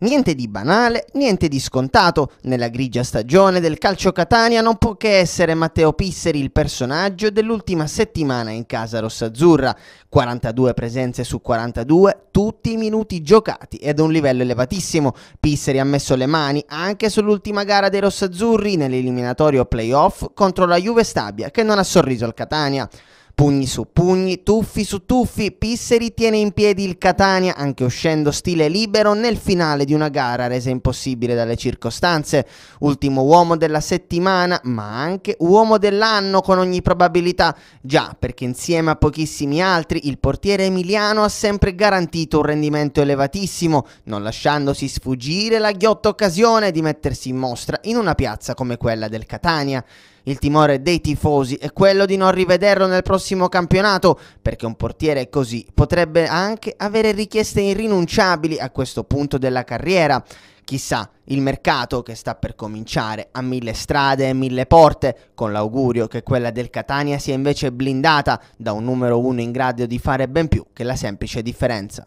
Niente di banale, niente di scontato, nella grigia stagione del calcio Catania non può che essere Matteo Pisseri il personaggio dell'ultima settimana in casa rossazzurra. 42 presenze su 42, tutti i minuti giocati ed a un livello elevatissimo. Pisseri ha messo le mani anche sull'ultima gara dei rossazzurri nell'eliminatorio playoff contro la Juve Stabia che non ha sorriso al Catania. Pugni su pugni, tuffi su tuffi, Pisseri tiene in piedi il Catania anche uscendo stile libero nel finale di una gara resa impossibile dalle circostanze. Ultimo uomo della settimana, ma anche uomo dell'anno con ogni probabilità. Già, perché insieme a pochissimi altri il portiere emiliano ha sempre garantito un rendimento elevatissimo, non lasciandosi sfuggire la ghiotta occasione di mettersi in mostra in una piazza come quella del Catania. Il timore dei tifosi è quello di non rivederlo nel prossimo campionato, perché un portiere così potrebbe anche avere richieste irrinunciabili a questo punto della carriera. Chissà, il mercato che sta per cominciare ha mille strade e mille porte, con l'augurio che quella del Catania sia invece blindata da un numero uno in grado di fare ben più che la semplice differenza.